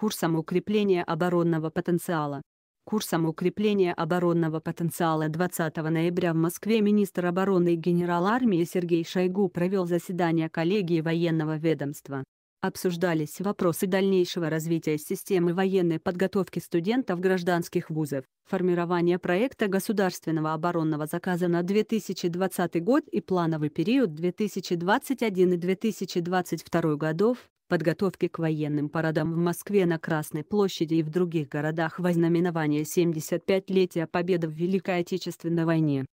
курсом укрепления оборонного потенциала. Курсом укрепления оборонного потенциала 20 ноября в Москве министр обороны и генерал армии Сергей Шойгу провел заседание коллегии военного ведомства. Обсуждались вопросы дальнейшего развития системы военной подготовки студентов гражданских вузов, Формирование проекта государственного оборонного заказа на 2020 год и плановый период 2021 и 2022 годов, подготовки к военным парадам в Москве на Красной площади и в других городах во знаменование 75-летия победы в Великой Отечественной войне.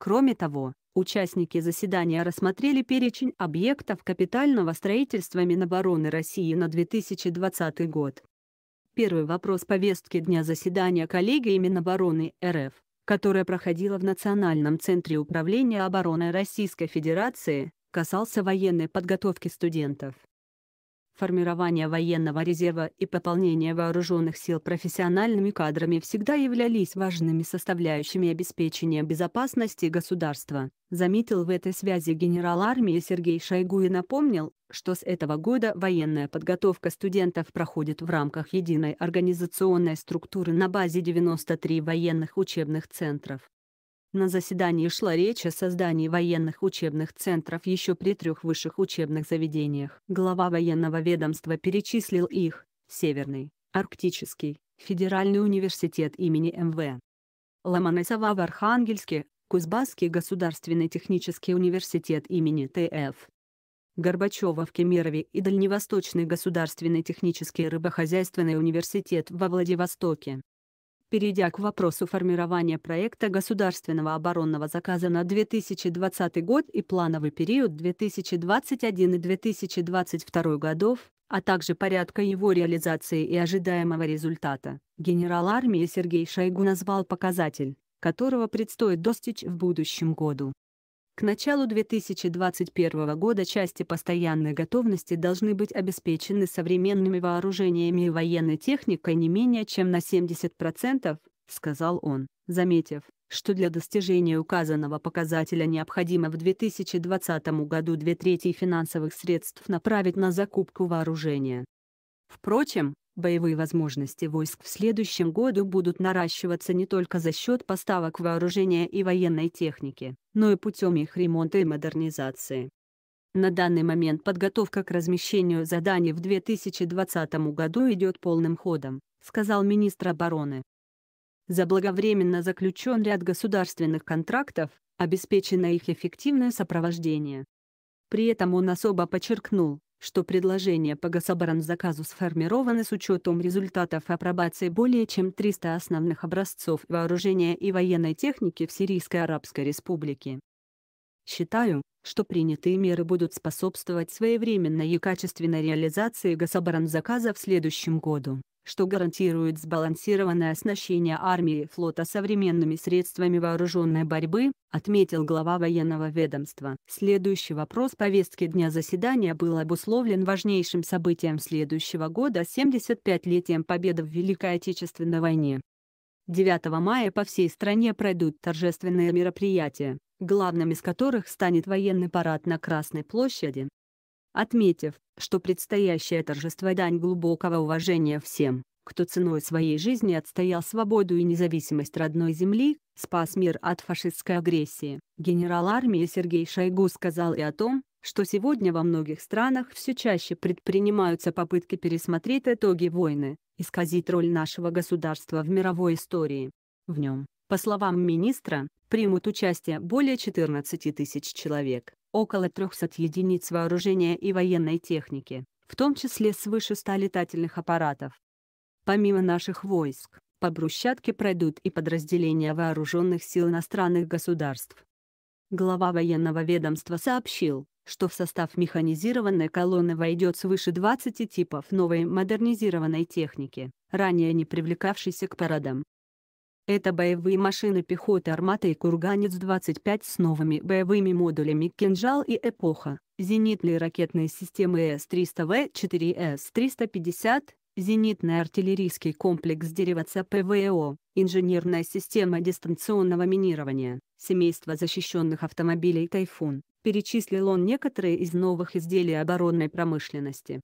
Кроме того, участники заседания рассмотрели перечень объектов капитального строительства Минобороны России на 2020 год первый вопрос повестки дня заседания коллегии Минобороны РФ, которая проходила в Национальном центре управления обороны Российской Федерации, касался военной подготовки студентов. Формирование военного резерва и пополнение вооруженных сил профессиональными кадрами всегда являлись важными составляющими обеспечения безопасности государства. Заметил в этой связи генерал армии Сергей Шойгу и напомнил, что с этого года военная подготовка студентов проходит в рамках единой организационной структуры на базе 93 военных учебных центров. На заседании шла речь о создании военных учебных центров еще при трех высших учебных заведениях. Глава военного ведомства перечислил их – Северный, Арктический, Федеральный университет имени МВ. Ломоносова в Архангельске, Кузбасский государственный технический университет имени ТФ. Горбачева в Кемерове и Дальневосточный государственный технический рыбохозяйственный университет во Владивостоке. Перейдя к вопросу формирования проекта государственного оборонного заказа на 2020 год и плановый период 2021 и 2022 годов, а также порядка его реализации и ожидаемого результата, генерал армии Сергей Шойгу назвал показатель, которого предстоит достичь в будущем году. К началу 2021 года части постоянной готовности должны быть обеспечены современными вооружениями и военной техникой не менее чем на 70%, сказал он, заметив, что для достижения указанного показателя необходимо в 2020 году две трети финансовых средств направить на закупку вооружения. Впрочем, Боевые возможности войск в следующем году будут наращиваться не только за счет поставок вооружения и военной техники, но и путем их ремонта и модернизации. На данный момент подготовка к размещению заданий в 2020 году идет полным ходом, сказал министр обороны. Заблаговременно заключен ряд государственных контрактов, обеспечено их эффективное сопровождение. При этом он особо подчеркнул, что предложения по гособоронзаказу сформированы с учетом результатов апробации более чем 300 основных образцов вооружения и военной техники в Сирийской Арабской Республике. Считаю, что принятые меры будут способствовать своевременной и качественной реализации гособоронзаказа в следующем году что гарантирует сбалансированное оснащение армии и флота современными средствами вооруженной борьбы, отметил глава военного ведомства. Следующий вопрос повестки дня заседания был обусловлен важнейшим событием следующего года 75-летием победы в Великой Отечественной войне. 9 мая по всей стране пройдут торжественные мероприятия, главным из которых станет военный парад на Красной площади, отметив, что предстоящее торжество дань глубокого уважения всем, кто ценой своей жизни отстоял свободу и независимость родной земли, спас мир от фашистской агрессии. Генерал армии Сергей Шойгу сказал и о том, что сегодня во многих странах все чаще предпринимаются попытки пересмотреть итоги войны, исказить роль нашего государства в мировой истории. В нем, по словам министра, примут участие более 14 тысяч человек около 300 единиц вооружения и военной техники, в том числе свыше 100 летательных аппаратов. Помимо наших войск, по брусчатке пройдут и подразделения вооруженных сил иностранных государств. Глава военного ведомства сообщил, что в состав механизированной колонны войдет свыше 20 типов новой модернизированной техники, ранее не привлекавшейся к парадам, это боевые машины пехоты «Армата» и «Курганец-25» с новыми боевыми модулями «Кинжал» и «Эпоха», зенитные ракетные системы С-300В-4 С-350, зенитный артиллерийский комплекс «Деревца ПВО», инженерная система дистанционного минирования, семейство защищенных автомобилей «Тайфун», перечислил он некоторые из новых изделий оборонной промышленности.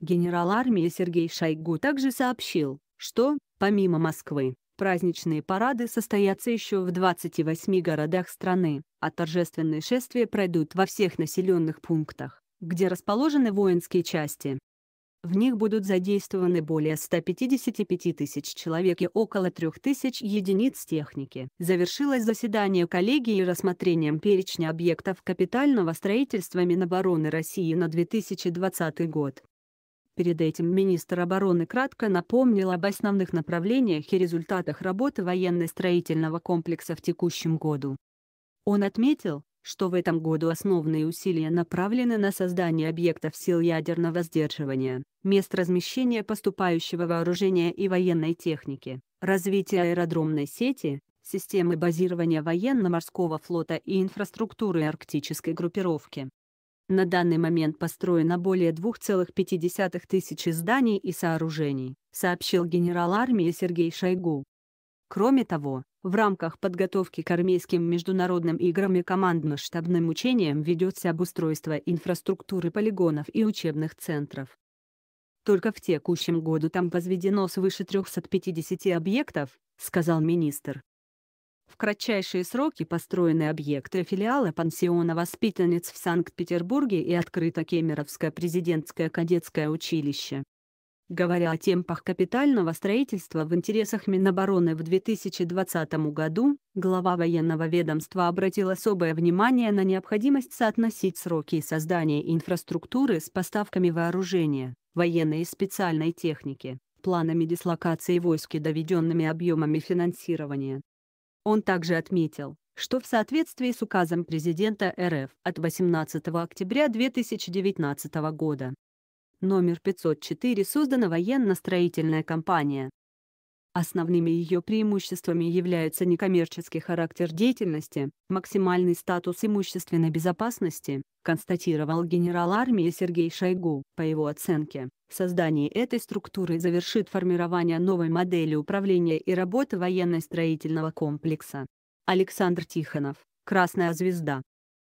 Генерал армии Сергей Шойгу также сообщил, что, помимо Москвы, Праздничные парады состоятся еще в 28 городах страны, а торжественные шествия пройдут во всех населенных пунктах, где расположены воинские части. В них будут задействованы более 155 тысяч человек и около 3 тысяч единиц техники. Завершилось заседание коллегии рассмотрением перечня объектов капитального строительства Минобороны России на 2020 год. Перед этим министр обороны кратко напомнил об основных направлениях и результатах работы военно-строительного комплекса в текущем году. Он отметил, что в этом году основные усилия направлены на создание объектов сил ядерного сдерживания, мест размещения поступающего вооружения и военной техники, развитие аэродромной сети, системы базирования военно-морского флота и инфраструктуры арктической группировки. На данный момент построено более 2,5 тысячи зданий и сооружений, сообщил генерал армии Сергей Шойгу. Кроме того, в рамках подготовки к армейским международным играм и командно-штабным учениям ведется обустройство инфраструктуры полигонов и учебных центров. Только в текущем году там возведено свыше 350 объектов, сказал министр. В кратчайшие сроки построены объекты филиала пансиона воспитанниц в Санкт-Петербурге и открыто Кемеровское президентское кадетское училище. Говоря о темпах капитального строительства в интересах Минобороны в 2020 году, глава военного ведомства обратил особое внимание на необходимость соотносить сроки создания инфраструктуры с поставками вооружения, военной и специальной техники, планами дислокации войск и доведенными объемами финансирования. Он также отметил, что в соответствии с указом президента РФ от 18 октября 2019 года номер 504 создана военно-строительная компания Основными ее преимуществами являются некоммерческий характер деятельности, максимальный статус имущественной безопасности, констатировал генерал армии Сергей Шойгу. По его оценке, создание этой структуры завершит формирование новой модели управления и работы военно-строительного комплекса. Александр Тихонов, «Красная звезда».